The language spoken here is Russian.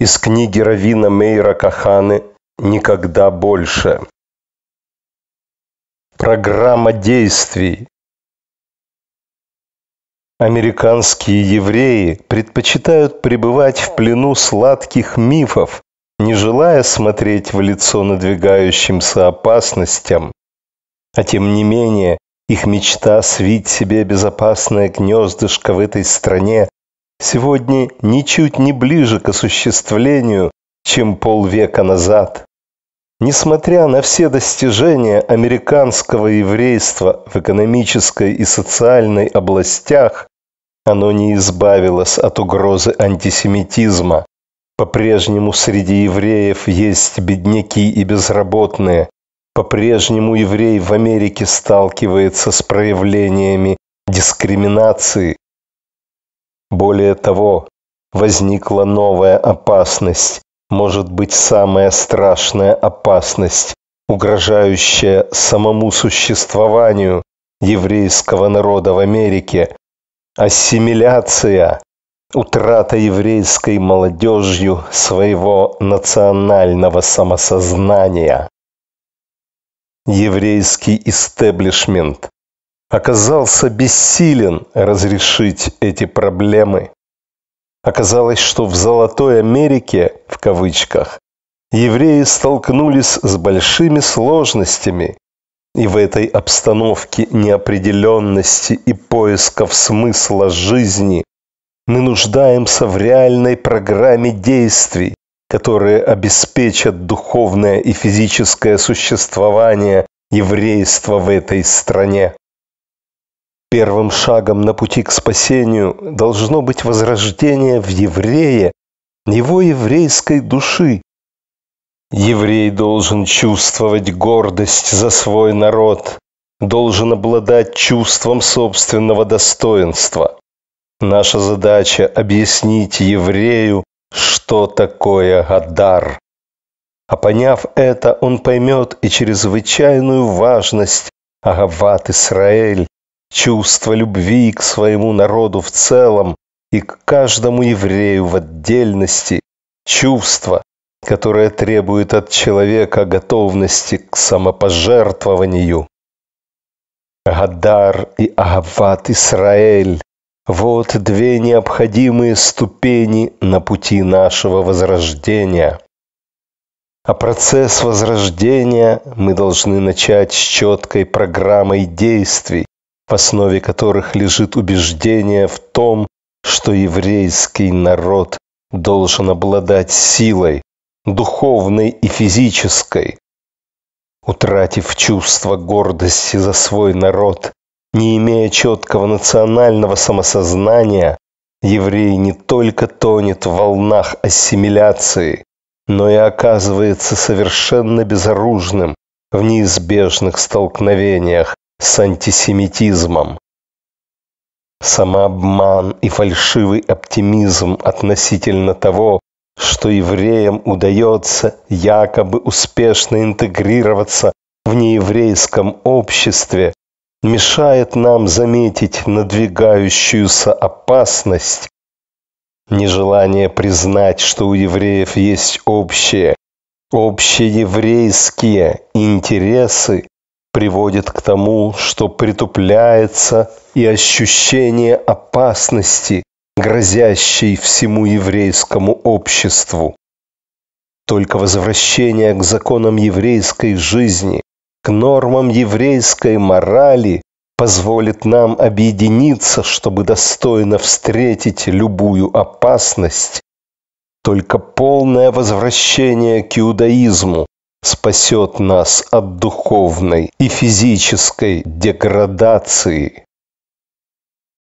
из книги Равина Мейра Каханы «Никогда больше». Программа действий. Американские евреи предпочитают пребывать в плену сладких мифов, не желая смотреть в лицо надвигающимся опасностям. А тем не менее, их мечта свить себе безопасное гнездышко в этой стране сегодня ничуть не ближе к осуществлению, чем полвека назад. Несмотря на все достижения американского еврейства в экономической и социальной областях, оно не избавилось от угрозы антисемитизма. По-прежнему среди евреев есть бедняки и безработные. По-прежнему еврей в Америке сталкивается с проявлениями дискриминации, более того, возникла новая опасность, может быть, самая страшная опасность, угрожающая самому существованию еврейского народа в Америке – ассимиляция, утрата еврейской молодежью своего национального самосознания. Еврейский истеблишмент оказался бессилен разрешить эти проблемы. Оказалось, что в «Золотой Америке» в кавычках евреи столкнулись с большими сложностями, и в этой обстановке неопределенности и поисков смысла жизни мы нуждаемся в реальной программе действий, которые обеспечат духовное и физическое существование еврейства в этой стране. Первым шагом на пути к спасению должно быть возрождение в еврее, его еврейской души. Еврей должен чувствовать гордость за свой народ, должен обладать чувством собственного достоинства. Наша задача – объяснить еврею, что такое Адар. А поняв это, он поймет и чрезвычайную важность Агават Исраэль, чувство любви к своему народу в целом и к каждому еврею в отдельности, чувство, которое требует от человека готовности к самопожертвованию. Гадар и Агават Исраэль – вот две необходимые ступени на пути нашего возрождения. А процесс возрождения мы должны начать с четкой программой действий, в основе которых лежит убеждение в том, что еврейский народ должен обладать силой, духовной и физической. Утратив чувство гордости за свой народ, не имея четкого национального самосознания, еврей не только тонет в волнах ассимиляции, но и оказывается совершенно безоружным в неизбежных столкновениях с антисемитизмом. Самообман и фальшивый оптимизм относительно того, что евреям удается якобы успешно интегрироваться в нееврейском обществе, мешает нам заметить надвигающуюся опасность, нежелание признать, что у евреев есть общие, общееврейские интересы приводит к тому, что притупляется и ощущение опасности, грозящей всему еврейскому обществу. Только возвращение к законам еврейской жизни, к нормам еврейской морали позволит нам объединиться, чтобы достойно встретить любую опасность. Только полное возвращение к иудаизму, спасет нас от духовной и физической деградации.